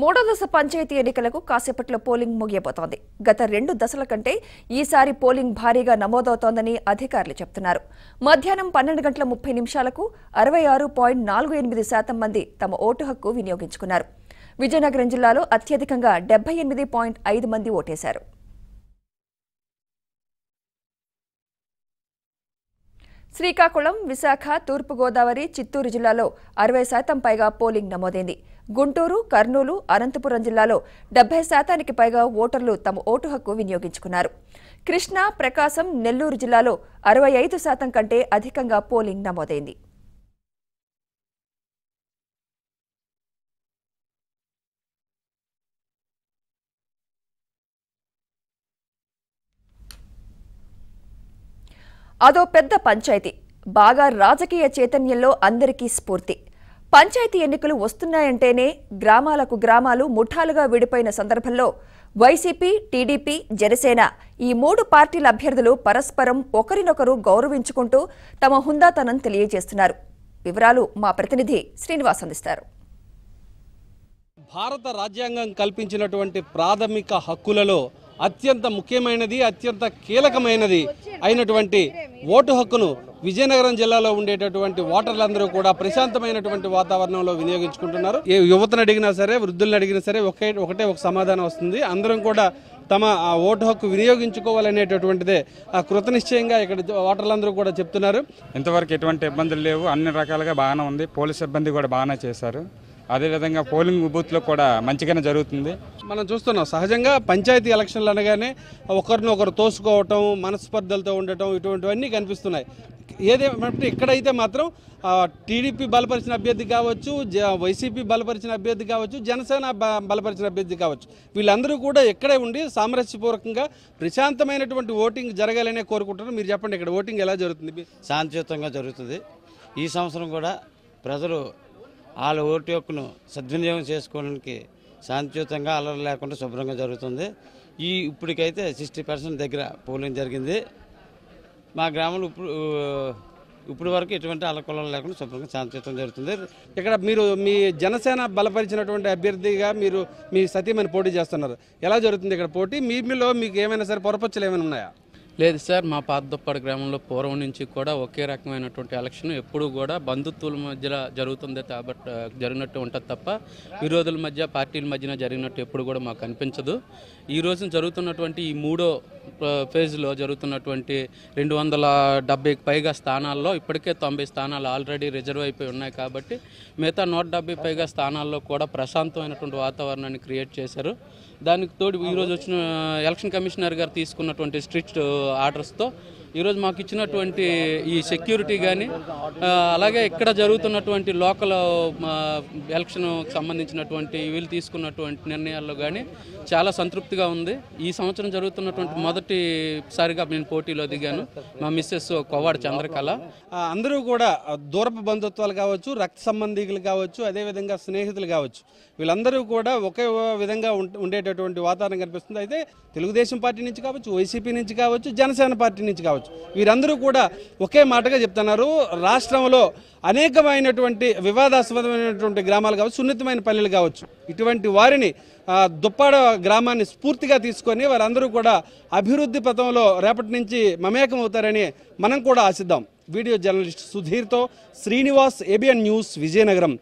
మూడో దశ పంచాయతీ ఎన్నికలకు కాసేపట్లో పోలింగ్ ముగియబోతోంది గత రెండు దశల కంటే ఈసారి పోలింగ్ భారీగా నమోదవుతోందని అధికారులు చెబుతున్నారు మధ్యాహ్నం పన్నెండు గంటల ముప్పై నిమిషాలకు అరవై ఆరు పాయింట్ నాలుగు ఎనిమిది శాతం మంది తమ ఓటు హక్కు వినియోగించుకున్నారు విజయనగరం జిల్లాలో అత్యధికంగా డెబ్బై ఎనిమిది పాయింట్ ఐదు మంది ఓటేశారు శ్రీకాకుళం విశాఖ తూర్పుగోదావరి చిత్తూరు జిల్లాలో అరవై శాతం పైగా పోలింగ్ నమోదైంది గుంటూరు కర్నూలు అనంతపురం జిల్లాలో డెబ్బై శాతానికి పైగా ఓటర్లు తమ ఓటు హక్కు వినియోగించుకున్నారు కృష్ణా ప్రకాశం నెల్లూరు జిల్లాలో అరవై ఐదు శాతం కంటే అధికంగా పోలింగ్ నమోదైంది అదో పెద్ద పంచాయతీ బాగా రాజకీయ చైతన్యంలో అందరికీ స్ఫూర్తి పంచాయతీ ఎన్నికలు వస్తున్నాయంటేనే గ్రామాలకు గ్రామాలు ముఠాలుగా విడిపోయిన సందర్భంలో వైసీపీ టీడీపీ జనసేన ఈ మూడు పార్టీల అభ్యర్థులు పరస్పరం ఒకరినొకరు గౌరవించుకుంటూ తమ హుందాతనం తెలియజేస్తున్నారు వివరాలు మా ప్రతినిధి శ్రీనివాస్ అందిస్తారు భారత రాజ్యాంగం కల్పించినటువంటి ప్రాథమిక హక్కులలో అత్యంత ముఖ్యమైనది అత్యంత కీలకమైనది అయినటువంటి ఓటు హక్కును విజయనగరం జిల్లాలో ఉండేటటువంటి ఓటర్లందరూ కూడా ప్రశాంతమైనటువంటి వాతావరణంలో వినియోగించుకుంటున్నారు ఏ యువతను అడిగినా సరే వృద్ధులను అడిగినా సరే ఒకే ఒకటే ఒక సమాధానం వస్తుంది అందరం కూడా తమ ఆ ఓటు హక్కు వినియోగించుకోవాలనేటటువంటిదే కృత నిశ్చయంగా ఇక్కడ ఓటర్లందరూ కూడా చెప్తున్నారు ఇంతవరకు ఎటువంటి ఇబ్బందులు లేవు అన్ని రకాలుగా బాగానే ఉంది పోలీస్ ఇబ్బంది కూడా బాగానే చేశారు అదేవిధంగా పోలింగ్ బూత్లో కూడా మంచిగానే జరుగుతుంది మనం చూస్తున్నాం సహజంగా పంచాయతీ ఎలక్షన్లు అనగానే ఒకరినొకరు తోసుకోవటం మనస్పర్ధలతో ఉండటం ఇటువంటివన్నీ కనిపిస్తున్నాయి ఏదేమంటే ఇక్కడైతే మాత్రం టీడీపీ బలపరిచిన అభ్యర్థి కావచ్చు వైసీపీ బలపరిచిన అభ్యర్థి కావచ్చు జనసేన బలపరిచిన అభ్యర్థి కావచ్చు వీళ్ళందరూ కూడా ఇక్కడే ఉండి సామరస్యపూర్వకంగా ప్రశాంతమైనటువంటి ఓటింగ్ జరగాలనే కోరుకుంటున్నారు మీరు చెప్పండి ఇక్కడ ఓటింగ్ ఎలా జరుగుతుంది శాంతియుతంగా జరుగుతుంది ఈ సంవత్సరం కూడా ప్రజలు వాళ్ళ ఓటు హక్కును సద్వినియోగం చేసుకోవడానికి శాంతియుతంగా అలర లేకుండా శుభ్రంగా జరుగుతుంది ఈ ఇప్పటికైతే సిక్స్టీ పర్సెంట్ దగ్గర పోలింగ్ జరిగింది మా గ్రామంలో ఇప్పుడు ఇప్పుడు వరకు ఎటువంటి అలకొలం లేకుండా శుభ్రంగా శాంతియుతం జరుగుతుంది ఇక్కడ మీరు మీ జనసేన బలపరిచినటువంటి అభ్యర్థిగా మీరు మీ సతీమని పోటీ చేస్తున్నారు ఎలా జరుగుతుంది ఇక్కడ పోటీ మీలో మీకు ఏమైనా సరే పొరపచ్చలు ఏమైనా ఉన్నాయా లేదు సార్ మా పాతదొప్పాడు గ్రామంలో పూర్వం నుంచి కూడా ఒకే రకమైనటువంటి ఎలక్షన్ ఎప్పుడూ కూడా బంధుత్వుల మధ్య జరుగుతుంది కాబట్టి జరిగినట్టు ఉంటుంది తప్ప విరోధుల మధ్య పార్టీల మధ్యన జరిగినట్టు ఎప్పుడు కూడా మాకు అనిపించదు ఈ రోజు జరుగుతున్నటువంటి ఈ మూడో ఫేజ్లో జరుగుతున్నటువంటి రెండు వందల డెబ్బైకి పైగా స్థానాల్లో ఇప్పటికే తొంభై స్థానాలు ఆల్రెడీ రిజర్వ్ అయిపోయి ఉన్నాయి కాబట్టి మిగతా నూట డెబ్బై పైగా స్థానాల్లో కూడా ప్రశాంతమైనటువంటి వాతావరణాన్ని క్రియేట్ చేశారు దానికి తోడు ఈరోజు వచ్చిన ఎలక్షన్ కమిషనర్ గారు తీసుకున్నటువంటి స్ట్రిక్ట్ address ఈరోజు మాకు ఇచ్చినటువంటి ఈ సెక్యూరిటీ కానీ అలాగే ఇక్కడ జరుగుతున్నటువంటి లోకల్ ఎలక్షన్కి సంబంధించినటువంటి వీళ్ళు తీసుకున్నటువంటి నిర్ణయాల్లో కానీ చాలా సంతృప్తిగా ఉంది ఈ సంవత్సరం జరుగుతున్నటువంటి మొదటిసారిగా నేను పోటీలో దిగాను మా మిస్సెస్ కొవ్వాడు చంద్రకళ అందరూ కూడా దూరపు బంధుత్వాలు కావచ్చు రక్త సంబంధికులు కావచ్చు అదేవిధంగా స్నేహితులు కావచ్చు వీళ్ళందరూ కూడా ఒకే విధంగా ఉండేటటువంటి వాతావరణం కనిపిస్తుంది అయితే తెలుగుదేశం పార్టీ నుంచి కావచ్చు వైసీపీ నుంచి కావచ్చు జనసేన పార్టీ నుంచి కావచ్చు కావచ్చు వీరందరూ కూడా ఒకే మాటగా చెప్తున్నారు రాష్ట్రంలో అనేకమైనటువంటి వివాదాస్పదమైనటువంటి గ్రామాలు కావచ్చు సున్నితమైన పల్లెలు కావచ్చు ఇటువంటి వారిని దుప్పాడ గ్రామాన్ని స్ఫూర్తిగా తీసుకొని వారందరూ కూడా అభివృద్ధి పథంలో రేపటి నుంచి మమేకం అవుతారని మనం కూడా ఆశిద్దాం వీడియో జర్నలిస్ట్ సుధీర్తో శ్రీనివాస్ ఏబిఎన్ న్యూస్ విజయనగరం